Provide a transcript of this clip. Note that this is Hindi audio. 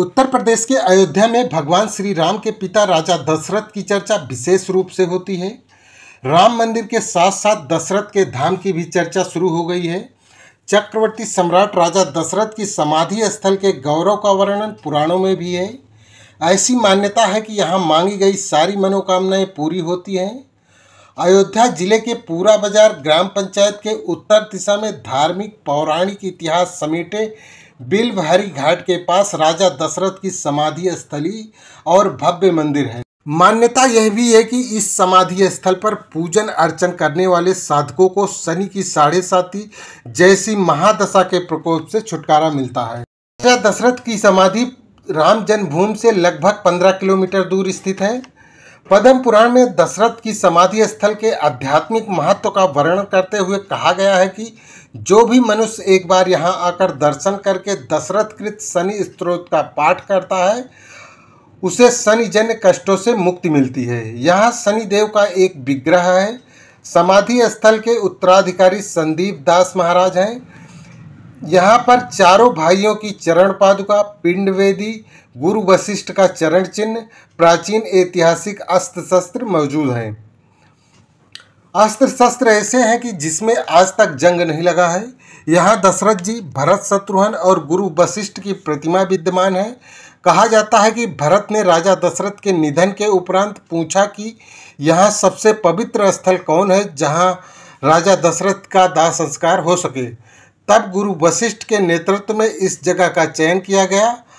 उत्तर प्रदेश के अयोध्या में भगवान श्री राम के पिता राजा दशरथ की चर्चा विशेष रूप से होती है राम मंदिर के साथ साथ दशरथ के धाम की भी चर्चा शुरू हो गई है चक्रवर्ती सम्राट राजा दशरथ की समाधि स्थल के गौरव का वर्णन पुराणों में भी है ऐसी मान्यता है कि यहाँ मांगी गई सारी मनोकामनाएं पूरी होती हैं अयोध्या जिले के पूरा बाजार ग्राम पंचायत के उत्तर दिशा में धार्मिक पौराणिक इतिहास समेटे बिलभहरी घाट के पास राजा दशरथ की समाधि स्थली और भव्य मंदिर है मान्यता यह भी है कि इस समाधि स्थल पर पूजन अर्चन करने वाले साधकों को शनि की साढ़े साथी जैसी महादशा के प्रकोप से छुटकारा मिलता है राजा दशरथ की समाधि राम जन्मभूमि से लगभग पंद्रह किलोमीटर दूर स्थित है पद्म पुराण में दशरथ की समाधि स्थल के आध्यात्मिक महत्व का वर्णन करते हुए कहा गया है कि जो भी मनुष्य एक बार यहाँ आकर दर्शन करके दशरथ कृत शनि स्त्रोत का पाठ करता है उसे शनिजन्य कष्टों से मुक्ति मिलती है यहाँ शनिदेव का एक विग्रह है समाधि स्थल के उत्तराधिकारी संदीप दास महाराज हैं यहाँ पर चारों भाइयों की चरण पादुका पिंड वेदी गुरु वशिष्ठ का चरण चिन्ह प्राचीन ऐतिहासिक अस्त्र शस्त्र मौजूद हैं अस्त्र शस्त्र ऐसे हैं कि जिसमें आज तक जंग नहीं लगा है यहाँ दशरथ जी भरत शत्रुघ्न और गुरु वशिष्ठ की प्रतिमा विद्यमान है कहा जाता है कि भरत ने राजा दशरथ के निधन के उपरांत पूछा कि यहाँ सबसे पवित्र स्थल कौन है जहाँ राजा दशरथ का दाह संस्कार हो सके तब गुरु वशिष्ठ के नेतृत्व में इस जगह का चयन किया गया